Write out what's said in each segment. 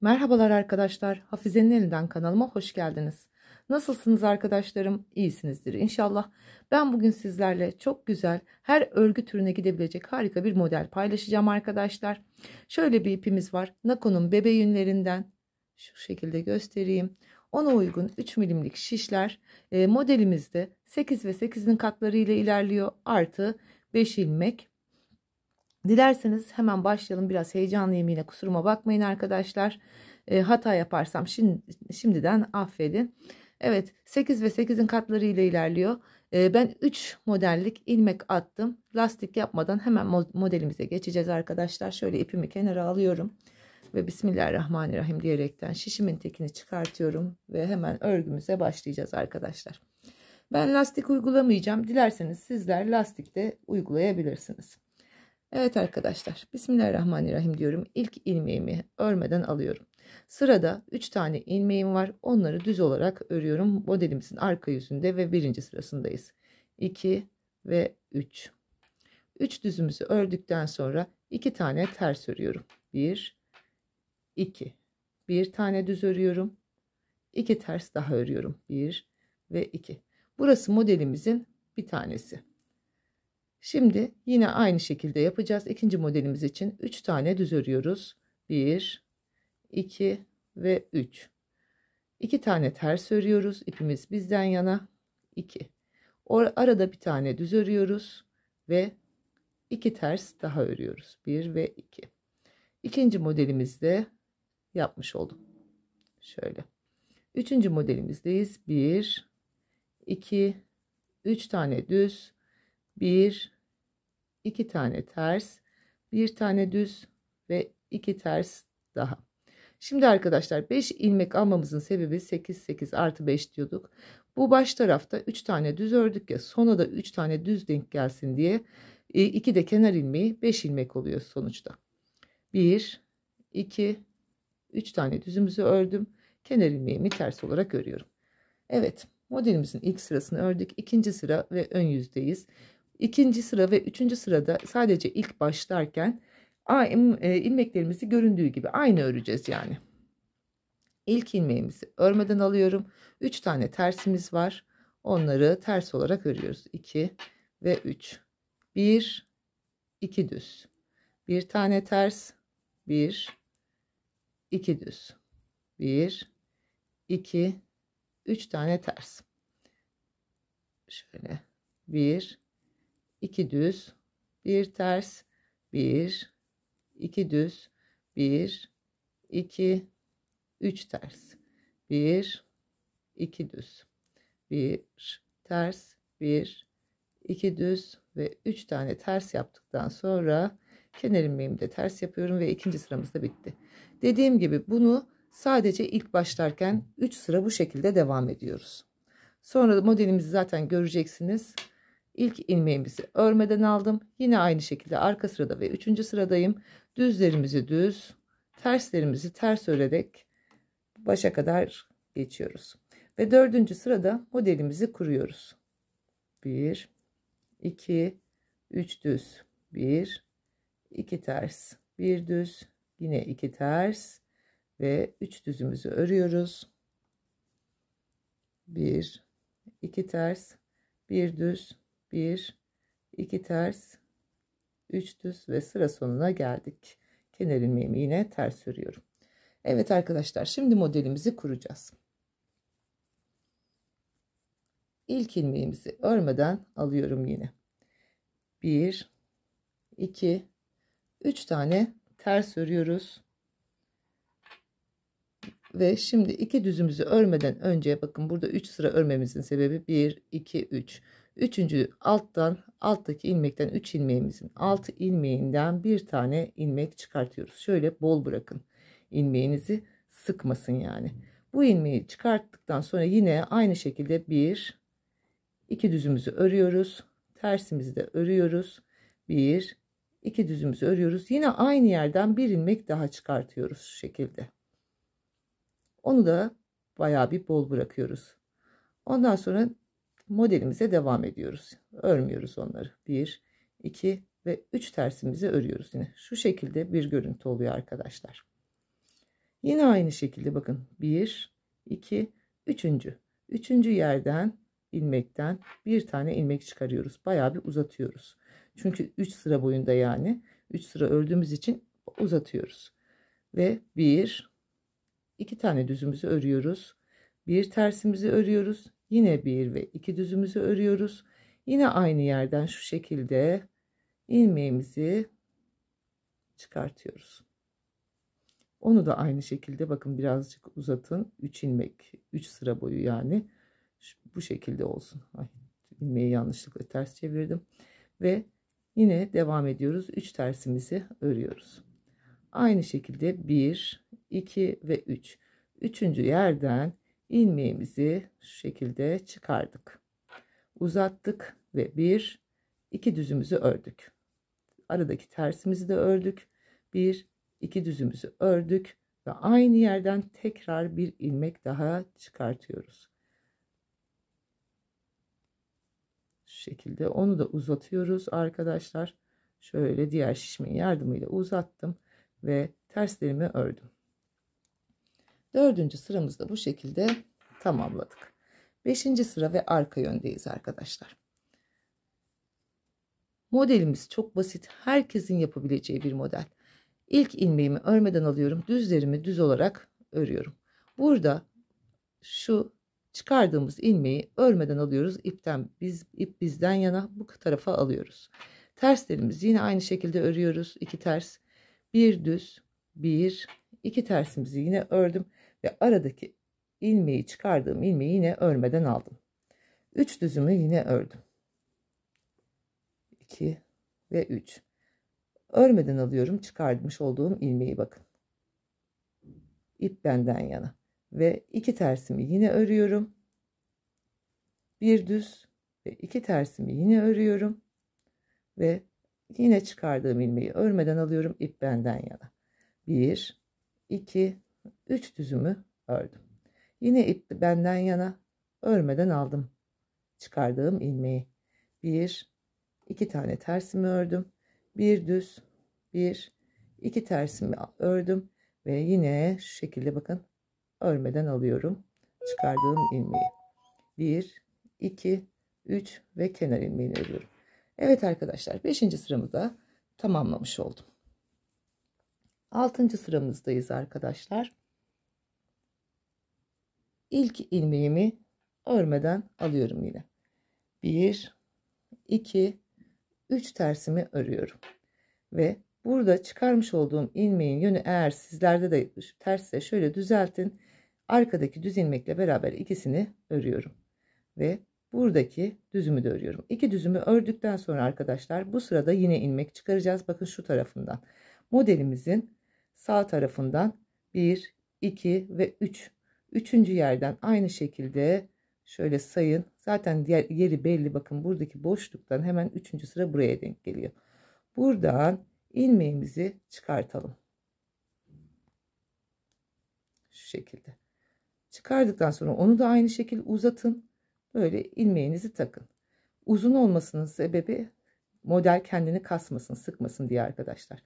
Merhabalar arkadaşlar. Hafize'nin elinden kanalıma hoş geldiniz. Nasılsınız arkadaşlarım? İyisinizdir inşallah. Ben bugün sizlerle çok güzel her örgü türüne gidebilecek harika bir model paylaşacağım arkadaşlar. Şöyle bir ipimiz var. Nako'nun bebe yünlerinden şu şekilde göstereyim. Ona uygun 3 milimlik şişler e, modelimizde 8 ve 8'in katları ile ilerliyor. Artı 5 ilmek Dilerseniz hemen başlayalım. Biraz heyecanlıyım yine kusuruma bakmayın arkadaşlar. E, hata yaparsam şimdi, şimdiden affedin. Evet 8 ve 8'in katları ile ilerliyor. E, ben 3 modellik ilmek attım. Lastik yapmadan hemen modelimize geçeceğiz arkadaşlar. Şöyle ipimi kenara alıyorum. Ve Bismillahirrahmanirrahim diyerekten şişimin tekini çıkartıyorum. Ve hemen örgümüze başlayacağız arkadaşlar. Ben lastik uygulamayacağım. Dilerseniz sizler lastikte uygulayabilirsiniz. Evet arkadaşlar Bismillahirrahmanirrahim diyorum. İlk ilmeğimi örmeden alıyorum. Sırada 3 tane ilmeğim var. Onları düz olarak örüyorum. Modelimizin arka yüzünde ve birinci sırasındayız. 2 ve 3. 3 düzümüzü ördükten sonra 2 tane ters örüyorum. 1 2 1 tane düz örüyorum. 2 ters daha örüyorum. 1 ve 2. Burası modelimizin bir tanesi. Şimdi yine aynı şekilde yapacağız. İkinci modelimiz için 3 tane düz örüyoruz. 1, 2 ve 3. 2 tane ters örüyoruz. İpimiz bizden yana. 2. Arada bir tane düz örüyoruz ve 2 ters daha örüyoruz. 1 ve 2. İki. İkinci modelimizde yapmış oldum. Şöyle. Üçüncü modelimizdeyiz. 1, 2, 3 tane düz 1 2 tane ters, bir tane düz ve iki ters daha. Şimdi arkadaşlar 5 ilmek almamızın sebebi 8 8 artı 5 diyorduk. Bu baş tarafta 3 tane düz ördük ya sona da 3 tane düz denk gelsin diye 2 e, de kenar ilmeği 5 ilmek oluyor sonuçta. 1 2 3 tane düzümüzü ördüm. Kenar ilmeğimi ters olarak örüyorum. Evet modelimizin ilk sırasını ördük. ikinci sıra ve ön yüzdeyiz ikinci sıra ve üçüncü sırada sadece ilk başlarken e, ilmeklerimizi göründüğü gibi aynı öreceğiz yani. İlk ilmeğimizi örmeden alıyorum. 3 tane tersimiz var. Onları ters olarak örüyoruz. 2 ve 3. 1 2 düz. Bir tane ters. 1 2 düz. 1 2 3 tane ters. Şöyle 1 2 düz, 1 ters, 1, 2 düz, 1, 2, 3 ters, 1, 2 düz, 1 ters, 1, 2 düz ve 3 tane ters yaptıktan sonra kenar de ters yapıyorum ve ikinci sıramız da bitti. Dediğim gibi bunu sadece ilk başlarken 3 sıra bu şekilde devam ediyoruz. Sonra modelimizi zaten göreceksiniz. İlk ilmeğimizi örmeden aldım. Yine aynı şekilde arka sırada ve üçüncü sıradayım. Düzlerimizi düz, terslerimizi ters örerek başa kadar geçiyoruz. Ve dördüncü sırada modelimizi kuruyoruz. 1, 2, 3 düz, 1, 2 ters, 1 düz, yine 2 ters ve 3 düzümüzü örüyoruz. 1, 2 ters, 1 düz, 1 2 ters 3 düz ve sıra sonuna geldik. Kenar ilmeğimi yine ters örüyorum. Evet arkadaşlar şimdi modelimizi kuracağız. İlk ilmeğimizi örmeden alıyorum yine. 1 2 3 tane ters örüyoruz. Ve şimdi iki düzümüzü örmeden önce bakın burada 3 sıra örmemizin sebebi 1 2 3. Üçüncü alttan alttaki ilmekten 3 ilmeğimizin 6 ilmeğinden bir tane ilmek çıkartıyoruz. Şöyle bol bırakın. ilmeğinizi sıkmasın yani. Bu ilmeği çıkarttıktan sonra yine aynı şekilde bir iki düzümüzü örüyoruz. Tersimizi de örüyoruz. Bir iki düzümüzü örüyoruz. Yine aynı yerden bir ilmek daha çıkartıyoruz şu şekilde. Onu da bayağı bir bol bırakıyoruz. Ondan sonra modelimize devam ediyoruz. Örmüyoruz onları. 1, 2 ve 3 tersimizi örüyoruz yine. Şu şekilde bir görüntü oluyor arkadaşlar. Yine aynı şekilde bakın 1, 2, 3. 3. yerden ilmekten bir tane ilmek çıkarıyoruz. Bayağı bir uzatıyoruz. Çünkü 3 sıra boyunda yani 3 sıra ördüğümüz için uzatıyoruz. Ve 1 2 tane düzümüzü örüyoruz. Bir tersimizi örüyoruz. Yine bir ve iki düzümüzü örüyoruz. Yine aynı yerden şu şekilde ilmeğimizi çıkartıyoruz. Onu da aynı şekilde bakın birazcık uzatın. 3 ilmek, 3 sıra boyu yani şu, bu şekilde olsun. Ay, ilmeği yanlışlıkla ters çevirdim. Ve yine devam ediyoruz. 3 tersimizi örüyoruz. Aynı şekilde 1, 2 ve 3. Üç. Üçüncü yerden ilmeğimizi şu şekilde çıkardık. Uzattık ve bir, iki düzümüzü ördük. Aradaki tersimizi de ördük. Bir, iki düzümüzü ördük ve aynı yerden tekrar bir ilmek daha çıkartıyoruz. Şu şekilde onu da uzatıyoruz arkadaşlar. Şöyle diğer şişmenin yardımıyla uzattım ve terslerimi ördüm. Dördüncü sıramızda bu şekilde tamamladık. Beşinci sıra ve arka yöndeyiz arkadaşlar. Modelimiz çok basit. Herkesin yapabileceği bir model. İlk ilmeğimi örmeden alıyorum. Düzlerimi düz olarak örüyorum. Burada şu çıkardığımız ilmeği örmeden alıyoruz. İpten biz ip bizden yana bu tarafa alıyoruz. Terslerimizi yine aynı şekilde örüyoruz. İki ters, bir düz, bir, iki tersimizi yine ördüm ve aradaki ilmeği çıkardığım ilmeği yine örmeden aldım. 3 düzümü yine ördüm. 2 ve 3. Örmeden alıyorum çıkartmış olduğum ilmeği bakın. İp benden yana ve iki tersimi yine örüyorum. Bir düz ve iki tersimi yine örüyorum ve yine çıkardığım ilmeği örmeden alıyorum ip benden yana. 1 2 3 düzümü ördüm. Yine ip benden yana örmeden aldım. Çıkardığım ilmeği. 1, 2 tane tersimi ördüm. 1 düz, 1, 2 tersimi ördüm. Ve yine şu şekilde bakın örmeden alıyorum. Çıkardığım ilmeği. 1, 2, 3 ve kenar ilmeğini örüyorum. Evet arkadaşlar 5. sıramı da tamamlamış oldum. 6. sıramızdayız arkadaşlar ilk ilmeğimi örmeden alıyorum yine. 1 2 3 tersimi örüyorum. Ve burada çıkarmış olduğum ilmeğin yönü eğer sizlerde de tersse şöyle düzeltin. Arkadaki düz ilmekle beraber ikisini örüyorum. Ve buradaki düzümü de örüyorum. İki düzümü ördükten sonra arkadaşlar bu sırada yine ilmek çıkaracağız. Bakın şu tarafından. Modelimizin sağ tarafından 1, 2 ve 3 Üçüncü yerden aynı şekilde şöyle sayın. Zaten diğer yeri belli bakın buradaki boşluktan hemen üçüncü sıra buraya denk geliyor. Buradan ilmeğimizi çıkartalım. Şu şekilde. Çıkardıktan sonra onu da aynı şekilde uzatın. Böyle ilmeğinizi takın. Uzun olmasının sebebi model kendini kasmasın, sıkmasın diye arkadaşlar.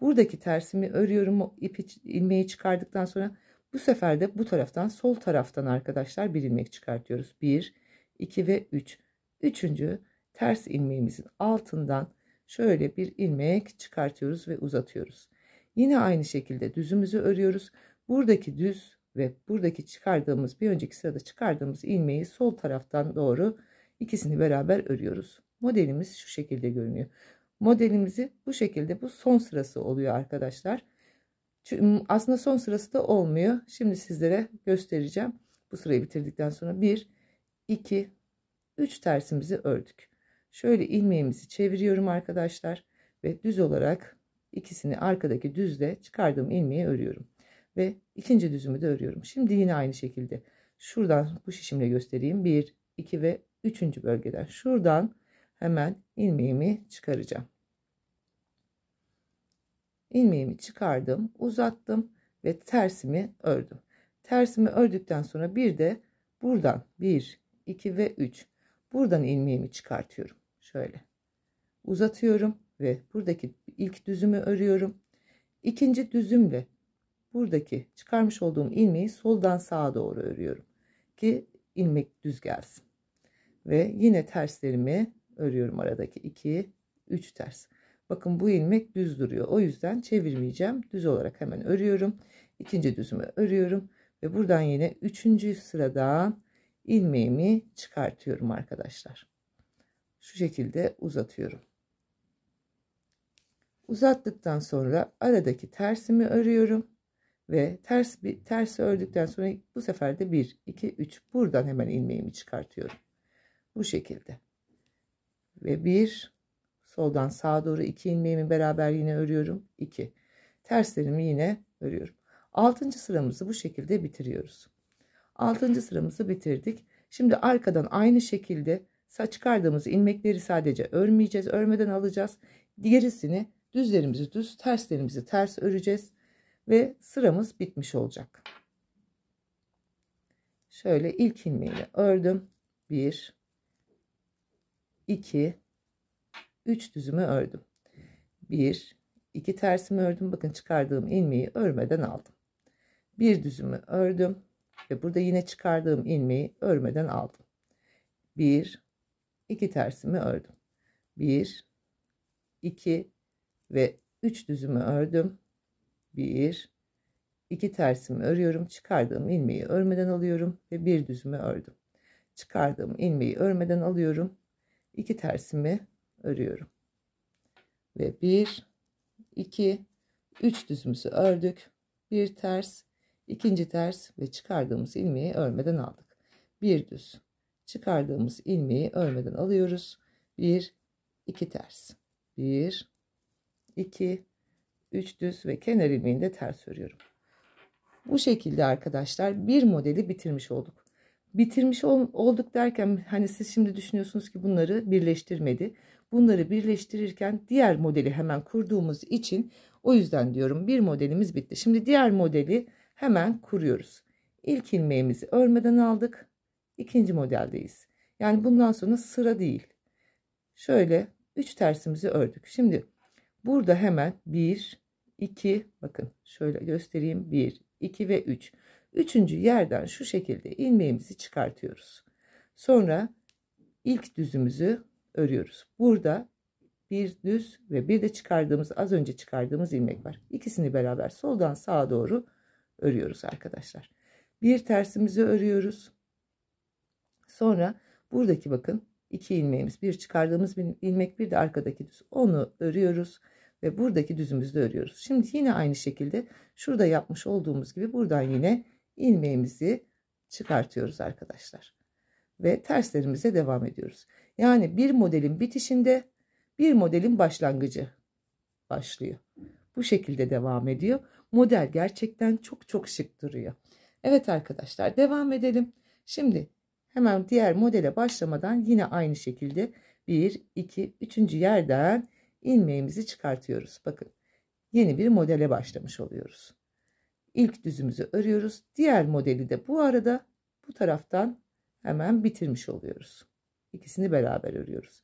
Buradaki tersimi örüyorum. İpi ilmeği çıkardıktan sonra bu sefer de bu taraftan sol taraftan arkadaşlar bir ilmek çıkartıyoruz. 1, 2 ve 3. Üç. Üçüncü ters ilmeğimizin altından şöyle bir ilmek çıkartıyoruz ve uzatıyoruz. Yine aynı şekilde düzümüzü örüyoruz. Buradaki düz ve buradaki çıkardığımız bir önceki sırada çıkardığımız ilmeği sol taraftan doğru ikisini beraber örüyoruz. Modelimiz şu şekilde görünüyor. Modelimizi bu şekilde bu son sırası oluyor arkadaşlar aslında son sırası da olmuyor. Şimdi sizlere göstereceğim. Bu sırayı bitirdikten sonra 1, 2, 3 tersimizi ördük. Şöyle ilmeğimizi çeviriyorum arkadaşlar. Ve düz olarak ikisini arkadaki düzle çıkardığım ilmeği örüyorum. Ve ikinci düzümü de örüyorum. Şimdi yine aynı şekilde. Şuradan bu şişimle göstereyim. 1, 2 ve 3. bölgeden. Şuradan hemen ilmeğimi çıkaracağım ilmeğimi çıkardım, uzattım ve tersimi ördüm. Tersimi ördükten sonra bir de buradan 1, 2 ve 3 buradan ilmeğimi çıkartıyorum. Şöyle uzatıyorum ve buradaki ilk düzümü örüyorum. İkinci düzümle buradaki çıkarmış olduğum ilmeği soldan sağa doğru örüyorum ki ilmek düz gelsin. Ve yine terslerimi örüyorum aradaki 2 3 ters. Bakın bu ilmek düz duruyor. O yüzden çevirmeyeceğim. Düz olarak hemen örüyorum. İkinci düzümü örüyorum. Ve buradan yine üçüncü sıradan ilmeğimi çıkartıyorum arkadaşlar. Şu şekilde uzatıyorum. Uzattıktan sonra aradaki tersimi örüyorum ve ters bir tersi ördükten sonra bu sefer de 1 2 3 buradan hemen ilmeğimi çıkartıyorum. Bu şekilde. Ve 1 Soldan sağa doğru 2 ilmeğimi beraber yine örüyorum. 2. Terslerimi yine örüyorum. 6. sıramızı bu şekilde bitiriyoruz. 6. sıramızı bitirdik. Şimdi arkadan aynı şekilde saç çıkardığımız ilmekleri sadece örmeyeceğiz. Örmeden alacağız. Gerisini düzlerimizi düz, terslerimizi ters öreceğiz ve sıramız bitmiş olacak. Şöyle ilk ilmeğini ördüm. 1 2 3 düzümü ördüm. 1 2 tersimi ördüm. Bakın çıkardığım ilmeği örmeden aldım. 1 düzümü ördüm ve burada yine çıkardığım ilmeği örmeden aldım. 1 2 tersimi ördüm. 1 2 ve 3 düzümü ördüm. 1 2 tersimi örüyorum. Çıkardığım ilmeği örmeden alıyorum ve 1 düzümü ördüm. Çıkardığım ilmeği örmeden alıyorum. 2 tersimi örüyorum. Ve 1, 2, 3 düzümüzü ördük. Bir ters, ikinci ters ve çıkardığımız ilmeği örmeden aldık. Bir düz. Çıkardığımız ilmeği örmeden alıyoruz. Bir, iki ters. Bir, iki, üç düz ve kenar ilmeğini de ters örüyorum. Bu şekilde arkadaşlar bir modeli bitirmiş olduk. Bitirmiş olduk derken hani siz şimdi düşünüyorsunuz ki bunları birleştirmedi bunları birleştirirken diğer modeli hemen kurduğumuz için o yüzden diyorum bir modelimiz bitti. Şimdi diğer modeli hemen kuruyoruz. İlk ilmeğimizi örmeden aldık. İkinci modeldeyiz. Yani bundan sonra sıra değil. Şöyle 3 tersimizi ördük. Şimdi burada hemen 1, 2 bakın şöyle göstereyim 1, 2 ve 3. Üç. Üçüncü yerden şu şekilde ilmeğimizi çıkartıyoruz. Sonra ilk düzümüzü örüyoruz. Burada bir düz ve bir de çıkardığımız az önce çıkardığımız ilmek var. İkisini beraber soldan sağa doğru örüyoruz arkadaşlar. Bir tersimizi örüyoruz. Sonra buradaki bakın iki ilmeğimiz bir çıkardığımız bir ilmek bir de arkadaki düz onu örüyoruz ve buradaki düzümüzde örüyoruz. Şimdi yine aynı şekilde şurada yapmış olduğumuz gibi buradan yine ilmeğimizi çıkartıyoruz arkadaşlar. Ve terslerimize devam ediyoruz. Yani bir modelin bitişinde bir modelin başlangıcı başlıyor. Bu şekilde devam ediyor. Model gerçekten çok çok şık duruyor. Evet arkadaşlar devam edelim. Şimdi hemen diğer modele başlamadan yine aynı şekilde 1, 2, 3. yerden ilmeğimizi çıkartıyoruz. Bakın yeni bir modele başlamış oluyoruz. İlk düzümüzü örüyoruz. Diğer modeli de bu arada bu taraftan hemen bitirmiş oluyoruz. İkisini beraber örüyoruz.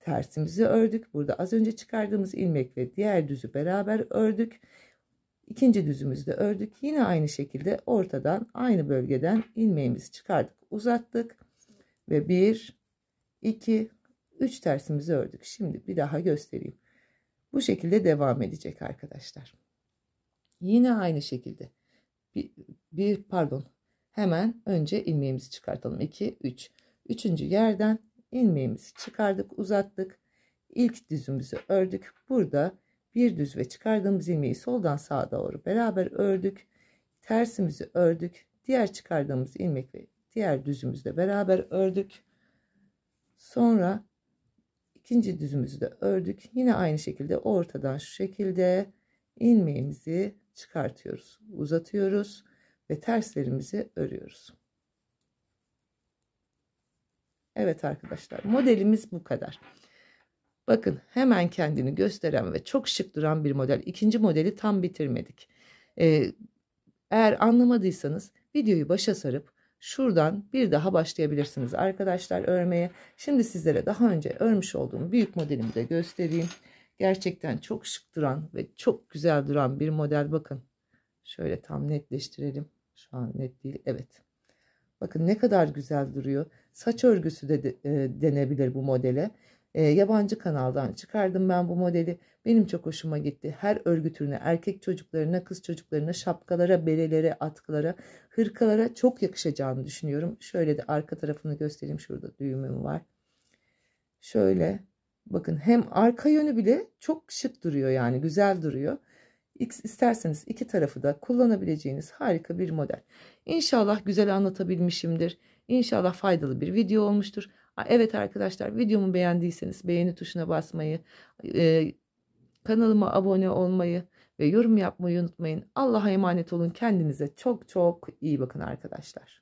Tersimizi ördük. Burada az önce çıkardığımız ilmek ve diğer düzü beraber ördük. İkinci düzümüzü de ördük. Yine aynı şekilde ortadan aynı bölgeden ilmeğimizi çıkardık. Uzattık ve 1, 2, 3 tersimizi ördük. Şimdi bir daha göstereyim. Bu şekilde devam edecek arkadaşlar. Yine aynı şekilde bir, bir pardon hemen önce ilmeğimizi çıkartalım. 2, 3. Üç. Üçüncü yerden ilmeğimizi çıkardık uzattık ilk düzümüzü ördük burada bir düz ve çıkardığımız ilmeği soldan sağa doğru beraber ördük tersimizi ördük diğer çıkardığımız ilmek ve diğer düzümüzle beraber ördük sonra ikinci düzümüzü de ördük yine aynı şekilde ortadan şu şekilde ilmeğimizi çıkartıyoruz uzatıyoruz ve terslerimizi örüyoruz Evet arkadaşlar modelimiz bu kadar. Bakın hemen kendini gösteren ve çok şık duran bir model. İkinci modeli tam bitirmedik. Ee, eğer anlamadıysanız videoyu başa sarıp şuradan bir daha başlayabilirsiniz arkadaşlar örmeye. Şimdi sizlere daha önce örmüş olduğum büyük modelimi de göstereyim. Gerçekten çok şık duran ve çok güzel duran bir model bakın. Şöyle tam netleştirelim. Şu an net değil. Evet. Bakın ne kadar güzel duruyor. Saç örgüsü de, de e, denebilir bu modele. E, yabancı kanaldan çıkardım ben bu modeli. Benim çok hoşuma gitti. Her örgü türüne, erkek çocuklarına, kız çocuklarına, şapkalara, berelere, atkılara, hırkalara çok yakışacağını düşünüyorum. Şöyle de arka tarafını göstereyim. Şurada düğümüm var. Şöyle bakın hem arka yönü bile çok şık duruyor yani güzel duruyor. İsterseniz iki tarafı da kullanabileceğiniz harika bir model. İnşallah güzel anlatabilmişimdir. İnşallah faydalı bir video olmuştur. Evet arkadaşlar videomu beğendiyseniz beğeni tuşuna basmayı, e, kanalıma abone olmayı ve yorum yapmayı unutmayın. Allah'a emanet olun. Kendinize çok çok iyi bakın arkadaşlar.